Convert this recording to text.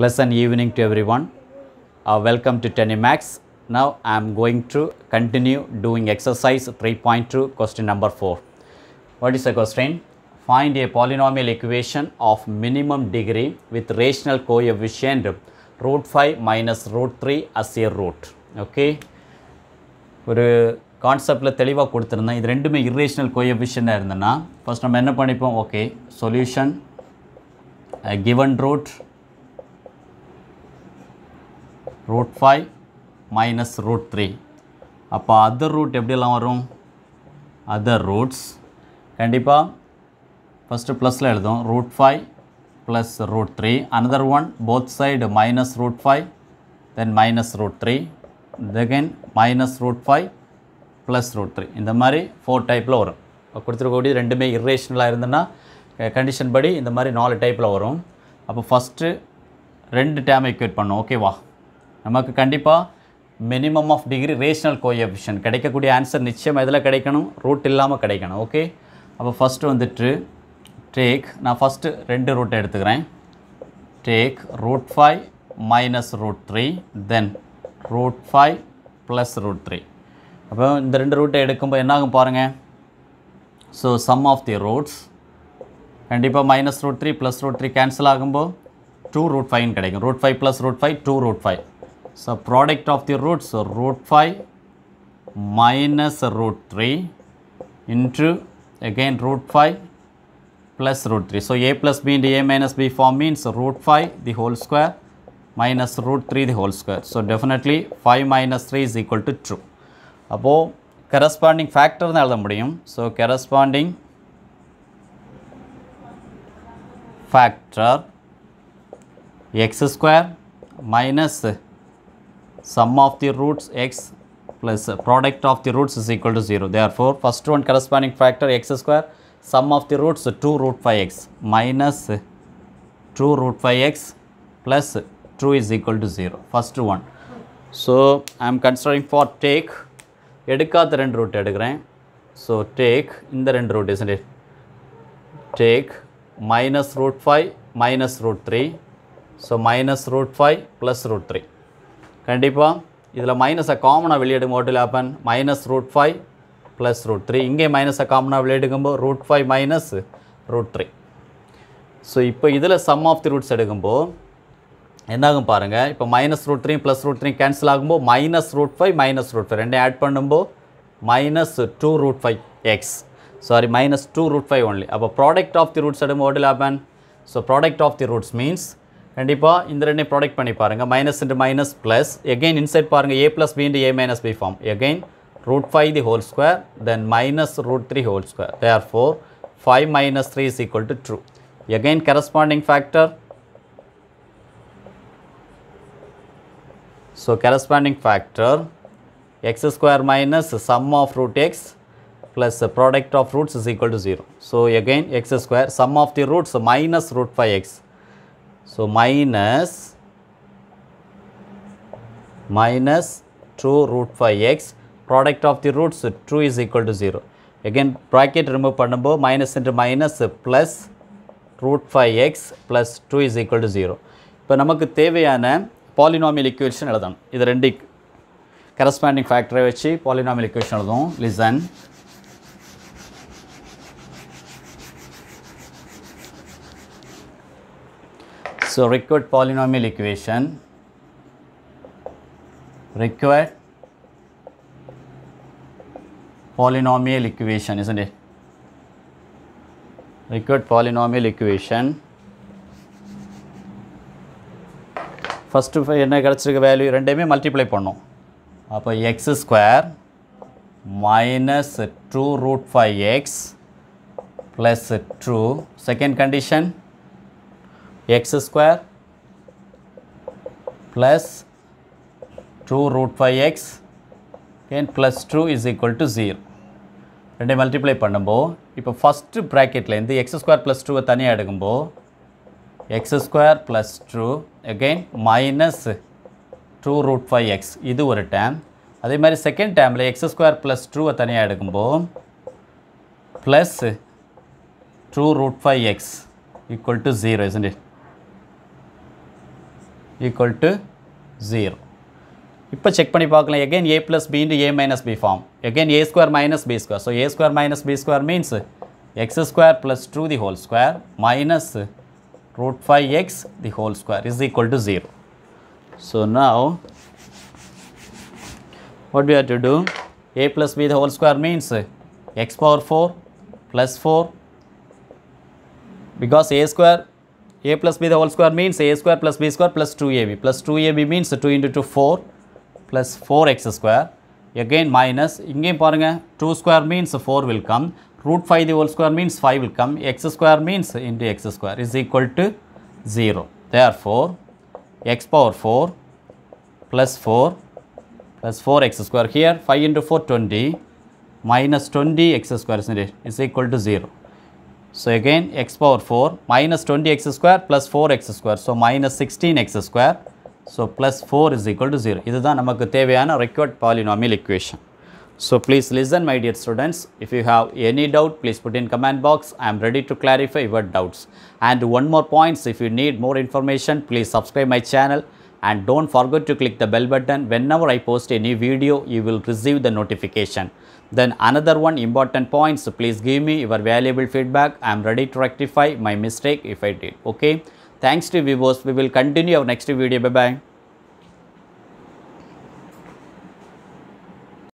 Pleasant evening to everyone. Uh, welcome to Tenimax. Now I am going to continue doing exercise 3.2 question number 4. What is the question? Find a polynomial equation of minimum degree with rational coefficient root 5 minus root 3 as a root. Okay. ஒரு கான்செப்டில் தெளிவாக கொடுத்துருந்தேன் இது ரெண்டுமே irrational கோஎஃபிஷியண்டாக இருந்தேன்னா first நம்ம என்ன பண்ணிப்போம் okay solution given root root five minus root three அப்போ அதர் ரூட் எப்படிலாம் வரும் அதர் ரூட்ஸ் கண்டிப்பாக ஃபஸ்ட்டு ப்ளஸில் எழுதும் root 5 plus root three another one both side minus root five then minus root three again minus root five plus root three இந்த மாதிரி four டைப்பில் வரும் இப்போ கொடுத்துருக்கக்கூடிய ரெண்டுமே இரேஷனலாக இருந்ததுன்னா கண்டிஷன் படி இந்த மாதிரி நாலு டைப்பில் வரும் அப்போ first ரெண்டு term எக்யூட் பண்ணும் ஓகேவா நமக்கு கண்டிப்பாக minimum of degree rational coefficient கிடைக்கக்கூடிய ஆன்சர் நிச்சயம் எதில் கிடைக்கணும் ரூட் இல்லாமல் கிடைக்கணும் ஓகே அப்போ ஃபஸ்ட்டு வந்துட்டு டேக் நான் ஃபஸ்ட்டு ரெண்டு ரூட் எடுத்துக்கிறேன் take root five minus root three then root five plus root three அப்போ இந்த ரெண்டு ரூட்டை எடுக்கும்போது என்னாகும் பாருங்கள் so sum of the roots கண்டிப்பாக minus root three plus root three cancel ஆகும்போது டூ ரூட் ஃபைவ்னு கிடைக்கும் root five plus root five two root five So, product of the roots, so root 5 minus root 3 into again root 5 plus root 3. So, a plus b into a minus b form means root 5 the whole square minus root 3 the whole square. So, definitely 5 minus 3 is equal to 2. Above corresponding factor எழுத So, corresponding factor x square minus 3 sum of the roots x plus product of the roots is equal to 0. Therefore, first one corresponding factor x square sum of the roots 2 root 5x minus 2 root 5x plus 2 is equal to 0. First one. So, I am considering for take எடுக்காத ரெண்டு root எடுக்கிறேன் so So take ரெண்டு root isn't it Take minus root 5 minus root 3. So, minus root 5 plus root 3. கண்டிப்பாக இதில் மைனஸை காமனாக வெளியிடுங்க what will happen minus root five plus root three இங்கே மைனஸை காமனாக வெளியெடுக்கும்போது root five minus root three so இப்போ இதில் சம் ஆஃப் தி ரூட்ஸ் எடுக்கும்போது என்னாகும் பாருங்கள் இப்போ minus root three plus root three cancel ஆகும்போது minus root five minus root five ரெண்டையும் ஆட் பண்ணும்போது minus two root five X sorry minus two root five only அப்போ ப்ராடக்ட் ஆஃப் தி ரூட்ஸ் எடுக்கும் what will happen so product of the roots means கண்டிப்பாக இந்த ரெண்டையும் product பண்ணி பாருங்கள் minus into minus plus again inside பாருங்கள் A plus B into A minus B form again root 5 the whole square then minus root 3 whole square therefore 5 minus 3 is equal to true again corresponding factor so corresponding factor x square minus sum of root x plus product of roots is equal to 0 so again x square sum of the roots minus root 5x So minus minus 2 root 5x product of the roots 2 is equal to 0. Again bracket remove பண்ணும்போ minus into minus plus root 5x plus 2 is equal to 0. இப்போ நமக்கு தேவையான polynomial equation எழுதம் இது ரெண்டி corresponding factor வச்சி polynomial equation எழுதும் listen So required polynomial equation, required polynomial equation isn't it? required polynomial equation. First என்ன கிடச்சிருக்க வேல்யூ ரெண்டையுமே multiply multiply pannom appo x square minus 2 root 5x plus 2 second condition x square plus two root five x and plus two is equal to zero ரெண்டே multiply பண்ணும்போது இப்போ first ப்ராக்கெட்லேருந்து x square plus டூவை தனியாக எடுக்கும்போது x square plus two again minus two root five x இது ஒரு dam அதே மாதிரி செகண்ட் டேமில் எக்ஸ் ஸ்கொயர் ப்ளஸ் டூவை தனியாக எடுக்கும்போது plus two root five x equal to zero is it equal to 0. இப்போ செக் பண்ணி பார்க்கலாம் again a plus b into a minus b form. again a square minus b square. So a square minus b square means x square plus 2 the whole square minus root 5x the whole square is equal to 0. So now what we have to do a plus b the whole square means x power 4 plus 4 because a square a plus b the whole square means a square plus b square plus 2ab plus 2ab means 2 into 2 4 plus 4x square again minus இங்கேயும் பாருங்க 2 square means 4 will come root 5 the whole square means 5 will come x square means into x square is equal to 0 therefore x power 4 plus 4 plus 4x square here 5 into 4 20 minus 20 x square is equal to 0 so again x power 4 minus 20x square plus 4x square. So minus 16x square. So plus 4 is equal to 0. This is தேவையான required polynomial equation. So please listen my dear students. If you have any doubt, please put in comment box. I am ready to clarify your doubts. And one more points, if you need more information, please subscribe my channel. And don't forget to click the bell button. Whenever I post a new video, you will receive the notification. Then another one important point, so please give me your valuable feedback. I am ready to rectify my mistake if I did. Okay. Thanks to viewers. We will continue our next video. Bye-bye.